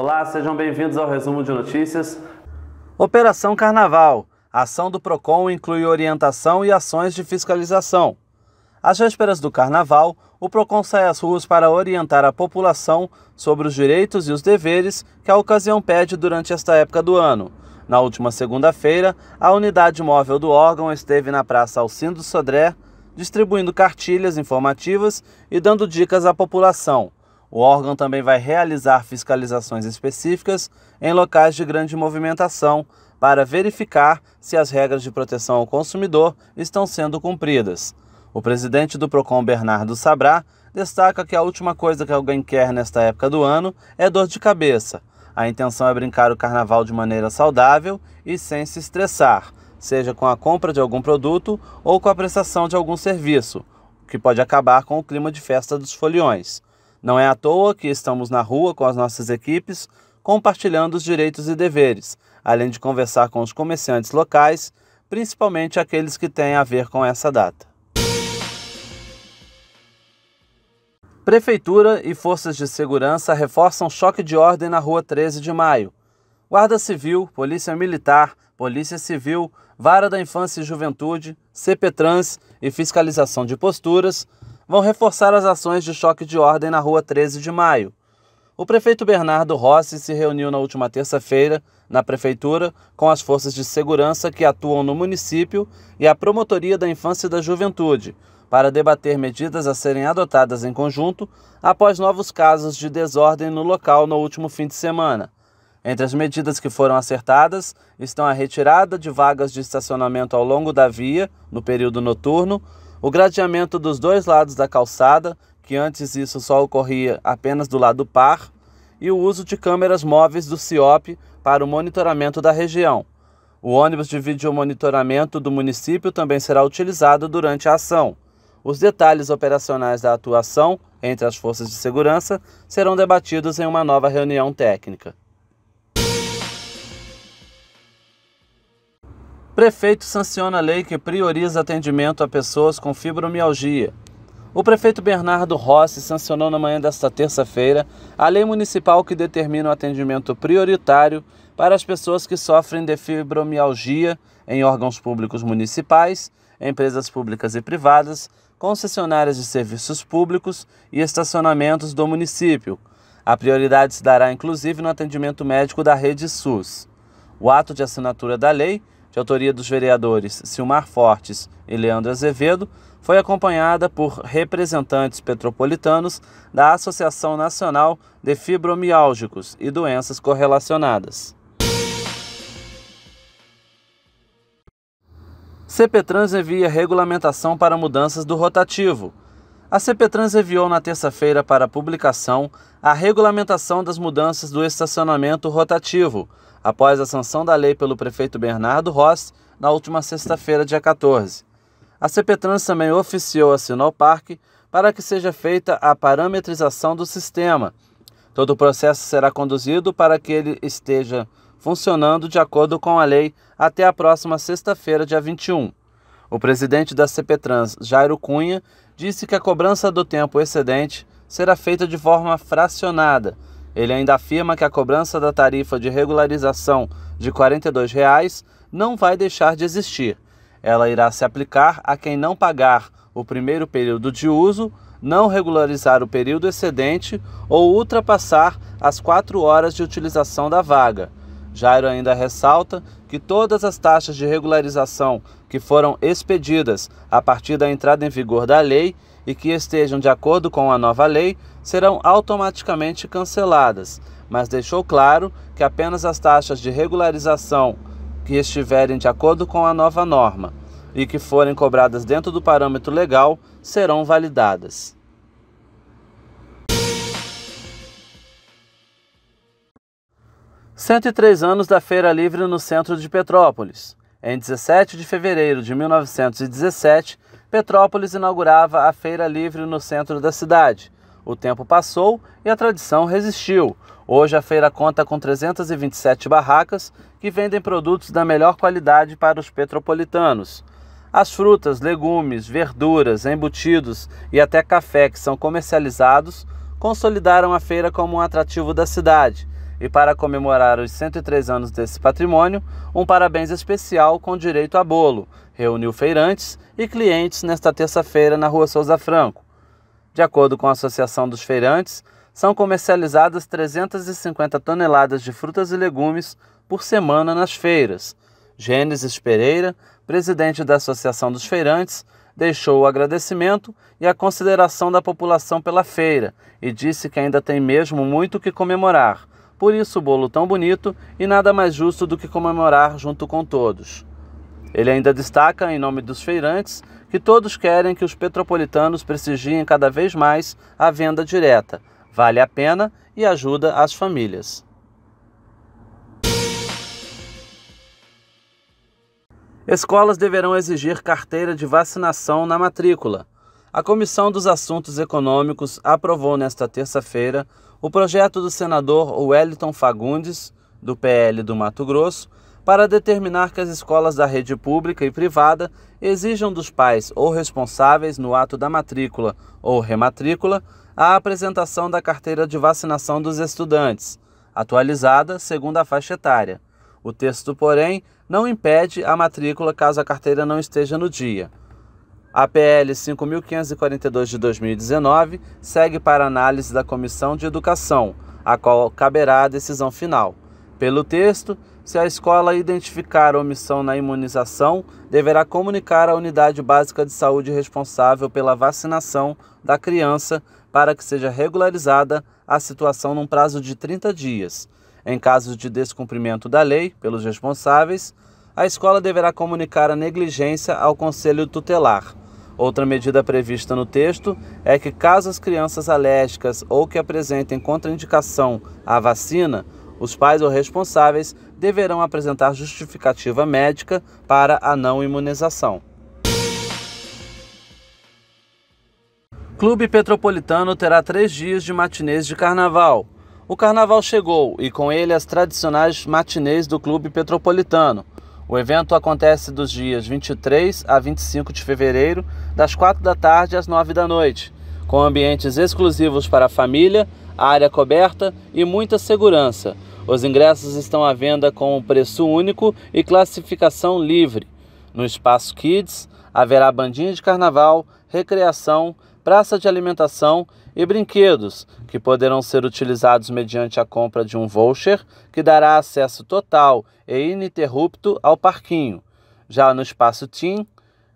Olá, sejam bem-vindos ao resumo de notícias. Operação Carnaval. A ação do Procon inclui orientação e ações de fiscalização. Às vésperas do carnaval, o Procon sai às ruas para orientar a população sobre os direitos e os deveres que a ocasião pede durante esta época do ano. Na última segunda-feira, a unidade móvel do órgão esteve na Praça Alcindo Sodré, distribuindo cartilhas informativas e dando dicas à população. O órgão também vai realizar fiscalizações específicas em locais de grande movimentação para verificar se as regras de proteção ao consumidor estão sendo cumpridas. O presidente do Procon, Bernardo Sabrá, destaca que a última coisa que alguém quer nesta época do ano é dor de cabeça. A intenção é brincar o carnaval de maneira saudável e sem se estressar, seja com a compra de algum produto ou com a prestação de algum serviço, que pode acabar com o clima de festa dos foliões. Não é à toa que estamos na rua com as nossas equipes, compartilhando os direitos e deveres, além de conversar com os comerciantes locais, principalmente aqueles que têm a ver com essa data. Prefeitura e forças de segurança reforçam choque de ordem na rua 13 de maio. Guarda Civil, Polícia Militar, Polícia Civil, Vara da Infância e Juventude, CP Trans e Fiscalização de Posturas vão reforçar as ações de choque de ordem na rua 13 de maio. O prefeito Bernardo Rossi se reuniu na última terça-feira, na prefeitura, com as forças de segurança que atuam no município e a Promotoria da Infância e da Juventude, para debater medidas a serem adotadas em conjunto após novos casos de desordem no local no último fim de semana. Entre as medidas que foram acertadas estão a retirada de vagas de estacionamento ao longo da via, no período noturno, o gradeamento dos dois lados da calçada, que antes isso só ocorria apenas do lado par, e o uso de câmeras móveis do CIOP para o monitoramento da região. O ônibus de videomonitoramento do município também será utilizado durante a ação. Os detalhes operacionais da atuação entre as forças de segurança serão debatidos em uma nova reunião técnica. Prefeito sanciona a lei que prioriza atendimento a pessoas com fibromialgia. O prefeito Bernardo Rossi sancionou na manhã desta terça-feira a lei municipal que determina o atendimento prioritário para as pessoas que sofrem de fibromialgia em órgãos públicos municipais, empresas públicas e privadas, concessionárias de serviços públicos e estacionamentos do município. A prioridade se dará inclusive no atendimento médico da rede SUS. O ato de assinatura da lei de autoria dos vereadores Silmar Fortes e Leandro Azevedo, foi acompanhada por representantes petropolitanos da Associação Nacional de Fibromiálgicos e Doenças Correlacionadas. CPtrans envia regulamentação para mudanças do rotativo a CPTrans enviou na terça-feira para publicação a regulamentação das mudanças do estacionamento rotativo, após a sanção da lei pelo prefeito Bernardo Ross na última sexta-feira, dia 14. A CPTrans também oficiou a Sinoparque para que seja feita a parametrização do sistema. Todo o processo será conduzido para que ele esteja funcionando de acordo com a lei até a próxima sexta-feira, dia 21. O presidente da CPTrans, Jairo Cunha, disse que a cobrança do tempo excedente será feita de forma fracionada. Ele ainda afirma que a cobrança da tarifa de regularização de R$ 42,00 não vai deixar de existir. Ela irá se aplicar a quem não pagar o primeiro período de uso, não regularizar o período excedente ou ultrapassar as quatro horas de utilização da vaga. Jairo ainda ressalta que todas as taxas de regularização que foram expedidas a partir da entrada em vigor da lei e que estejam de acordo com a nova lei serão automaticamente canceladas, mas deixou claro que apenas as taxas de regularização que estiverem de acordo com a nova norma e que forem cobradas dentro do parâmetro legal serão validadas. 103 anos da Feira Livre no centro de Petrópolis. Em 17 de fevereiro de 1917, Petrópolis inaugurava a Feira Livre no centro da cidade. O tempo passou e a tradição resistiu. Hoje a feira conta com 327 barracas que vendem produtos da melhor qualidade para os petropolitanos. As frutas, legumes, verduras, embutidos e até café que são comercializados consolidaram a feira como um atrativo da cidade e para comemorar os 103 anos desse patrimônio, um parabéns especial com direito a bolo reuniu feirantes e clientes nesta terça-feira na Rua Souza Franco. De acordo com a Associação dos Feirantes, são comercializadas 350 toneladas de frutas e legumes por semana nas feiras. Gênesis Pereira, presidente da Associação dos Feirantes, deixou o agradecimento e a consideração da população pela feira e disse que ainda tem mesmo muito o que comemorar, por isso o bolo tão bonito e nada mais justo do que comemorar junto com todos. Ele ainda destaca, em nome dos feirantes, que todos querem que os petropolitanos prestigiem cada vez mais a venda direta. Vale a pena e ajuda as famílias. Escolas deverão exigir carteira de vacinação na matrícula. A Comissão dos Assuntos Econômicos aprovou nesta terça-feira o projeto do senador Wellington Fagundes, do PL do Mato Grosso, para determinar que as escolas da rede pública e privada exijam dos pais ou responsáveis no ato da matrícula ou rematrícula a apresentação da carteira de vacinação dos estudantes, atualizada segundo a faixa etária. O texto, porém, não impede a matrícula caso a carteira não esteja no dia. A PL 5542 de 2019 segue para análise da Comissão de Educação, a qual caberá a decisão final. Pelo texto, se a escola identificar omissão na imunização, deverá comunicar à unidade básica de saúde responsável pela vacinação da criança para que seja regularizada a situação num prazo de 30 dias. Em caso de descumprimento da lei pelos responsáveis, a escola deverá comunicar a negligência ao conselho tutelar Outra medida prevista no texto é que, caso as crianças alérgicas ou que apresentem contraindicação à vacina, os pais ou responsáveis deverão apresentar justificativa médica para a não imunização. Clube Petropolitano terá três dias de matinês de carnaval. O carnaval chegou e com ele as tradicionais matinês do Clube Petropolitano. O evento acontece dos dias 23 a 25 de fevereiro, das 4 da tarde às 9 da noite, com ambientes exclusivos para a família, área coberta e muita segurança. Os ingressos estão à venda com preço único e classificação livre. No espaço Kids haverá bandinha de carnaval, recreação, praça de alimentação e brinquedos, que poderão ser utilizados mediante a compra de um voucher que dará acesso total e ininterrupto ao parquinho. Já no espaço Team,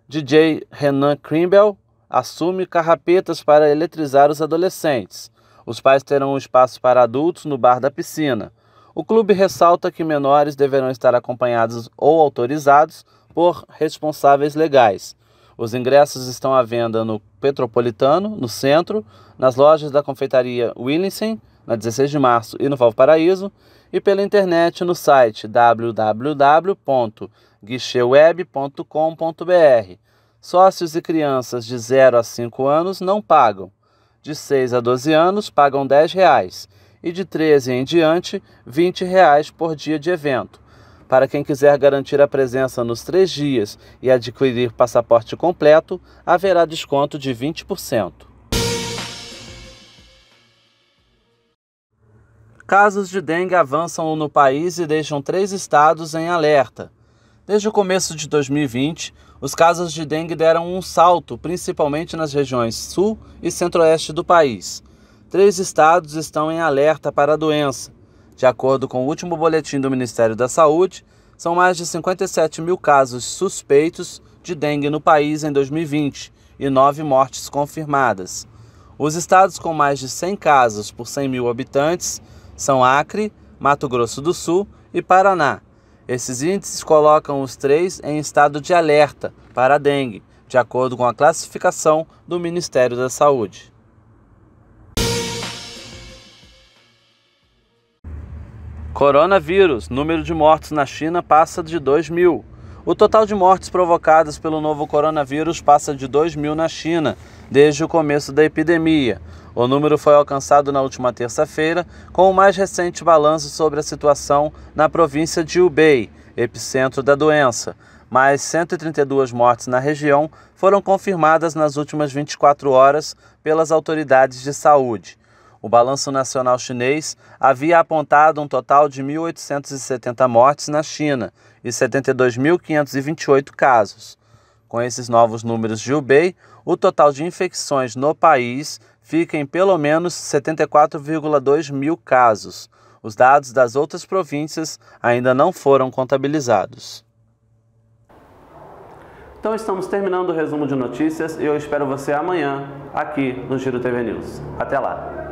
DJ Renan Krimbel assume carrapetas para eletrizar os adolescentes. Os pais terão um espaço para adultos no bar da piscina. O clube ressalta que menores deverão estar acompanhados ou autorizados por responsáveis legais. Os ingressos estão à venda no Petropolitano, no centro, nas lojas da confeitaria Williamson, na 16 de março e no Valparaíso, e pela internet no site www.guicheweb.com.br. Sócios e crianças de 0 a 5 anos não pagam. De 6 a 12 anos pagam R$ 10 reais, e de 13 em diante, R$ 20 reais por dia de evento. Para quem quiser garantir a presença nos três dias e adquirir passaporte completo, haverá desconto de 20%. Casos de dengue avançam no país e deixam três estados em alerta. Desde o começo de 2020, os casos de dengue deram um salto, principalmente nas regiões sul e centro-oeste do país. Três estados estão em alerta para a doença, de acordo com o último boletim do Ministério da Saúde, são mais de 57 mil casos suspeitos de dengue no país em 2020 e nove mortes confirmadas. Os estados com mais de 100 casos por 100 mil habitantes são Acre, Mato Grosso do Sul e Paraná. Esses índices colocam os três em estado de alerta para a dengue, de acordo com a classificação do Ministério da Saúde. Coronavírus: número de mortos na China passa de 2 mil. O total de mortes provocadas pelo novo coronavírus passa de 2 mil na China desde o começo da epidemia. O número foi alcançado na última terça-feira, com o mais recente balanço sobre a situação na província de Hubei, epicentro da doença. Mais 132 mortes na região foram confirmadas nas últimas 24 horas pelas autoridades de saúde. O balanço nacional chinês havia apontado um total de 1.870 mortes na China e 72.528 casos. Com esses novos números de Hubei, o total de infecções no país fica em pelo menos 74,2 mil casos. Os dados das outras províncias ainda não foram contabilizados. Então estamos terminando o resumo de notícias e eu espero você amanhã aqui no Giro TV News. Até lá!